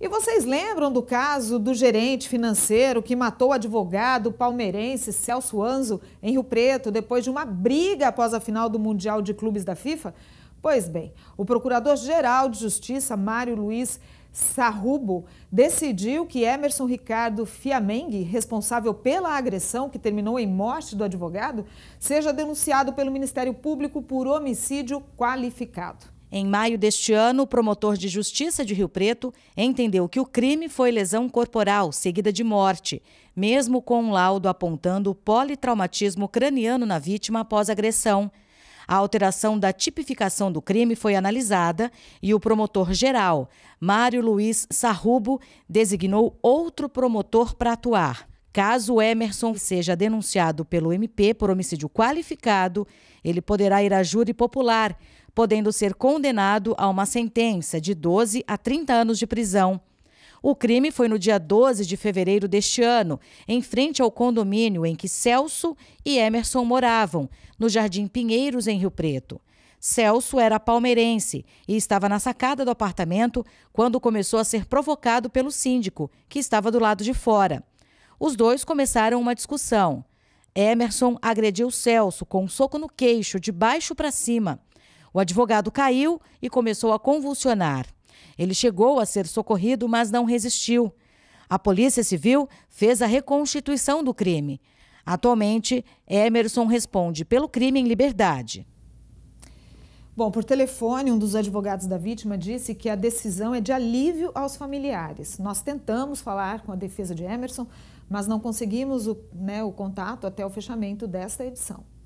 E vocês lembram do caso do gerente financeiro que matou o advogado palmeirense Celso Anzo em Rio Preto depois de uma briga após a final do Mundial de Clubes da FIFA? Pois bem, o Procurador-Geral de Justiça, Mário Luiz Sarrubo, decidiu que Emerson Ricardo Fiamengue, responsável pela agressão que terminou em morte do advogado, seja denunciado pelo Ministério Público por homicídio qualificado. Em maio deste ano, o promotor de justiça de Rio Preto entendeu que o crime foi lesão corporal, seguida de morte, mesmo com um laudo apontando politraumatismo craniano na vítima após agressão. A alteração da tipificação do crime foi analisada e o promotor-geral, Mário Luiz Sarrubo, designou outro promotor para atuar. Caso Emerson seja denunciado pelo MP por homicídio qualificado, ele poderá ir à júri popular, podendo ser condenado a uma sentença de 12 a 30 anos de prisão. O crime foi no dia 12 de fevereiro deste ano, em frente ao condomínio em que Celso e Emerson moravam, no Jardim Pinheiros, em Rio Preto. Celso era palmeirense e estava na sacada do apartamento quando começou a ser provocado pelo síndico, que estava do lado de fora. Os dois começaram uma discussão. Emerson agrediu Celso com um soco no queixo, de baixo para cima. O advogado caiu e começou a convulsionar. Ele chegou a ser socorrido, mas não resistiu. A Polícia Civil fez a reconstituição do crime. Atualmente, Emerson responde pelo crime em liberdade. Bom, por telefone, um dos advogados da vítima disse que a decisão é de alívio aos familiares. Nós tentamos falar com a defesa de Emerson, mas não conseguimos o, né, o contato até o fechamento desta edição.